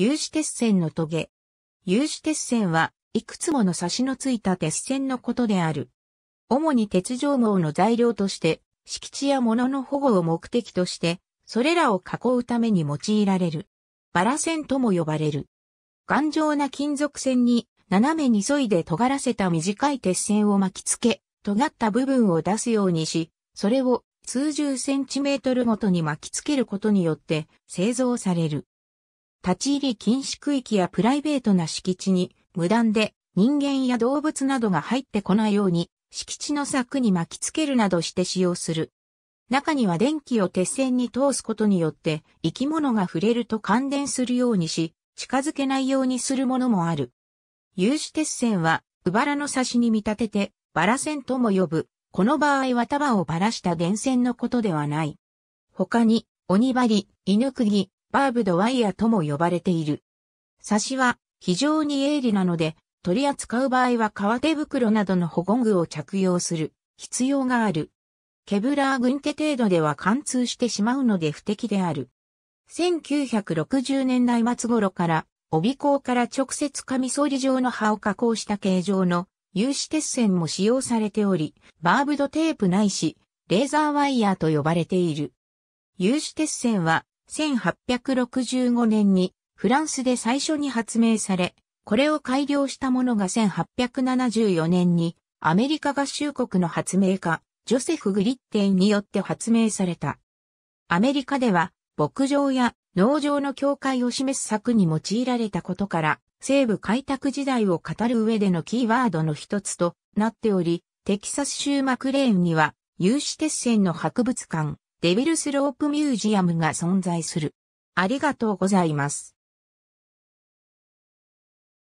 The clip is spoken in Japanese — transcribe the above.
有刺鉄線のトゲ。有刺鉄線はいくつもの差しのついた鉄線のことである。主に鉄条網の材料として、敷地や物の保護を目的として、それらを囲うために用いられる。バラ線とも呼ばれる。頑丈な金属線に斜めに沿いで尖らせた短い鉄線を巻きつけ、尖った部分を出すようにし、それを数十センチメートルごとに巻きつけることによって製造される。立ち入り禁止区域やプライベートな敷地に、無断で人間や動物などが入ってこないように、敷地の柵に巻きつけるなどして使用する。中には電気を鉄線に通すことによって、生き物が触れると感電するようにし、近づけないようにするものもある。有刺鉄線は、うばらの差しに見立てて、バラ線とも呼ぶ。この場合は束をばらした電線のことではない。他に、鬼針、犬釘、バーブドワイヤとも呼ばれている。サシは非常に鋭利なので、取り扱う場合は革手袋などの保護具を着用する必要がある。ケブラー軍手程度では貫通してしまうので不適である。1960年代末頃から、帯甲から直接カミソリ状の刃を加工した形状の有刺鉄線も使用されており、バーブドテープないし、レーザーワイヤーと呼ばれている。有刺鉄線は1865年にフランスで最初に発明され、これを改良したものが1874年にアメリカ合衆国の発明家、ジョセフ・グリッテンによって発明された。アメリカでは牧場や農場の境界を示す策に用いられたことから、西部開拓時代を語る上でのキーワードの一つとなっており、テキサス州マクレーンには有刺鉄線の博物館、デビルスロープミュージアムが存在する。ありがとうございます。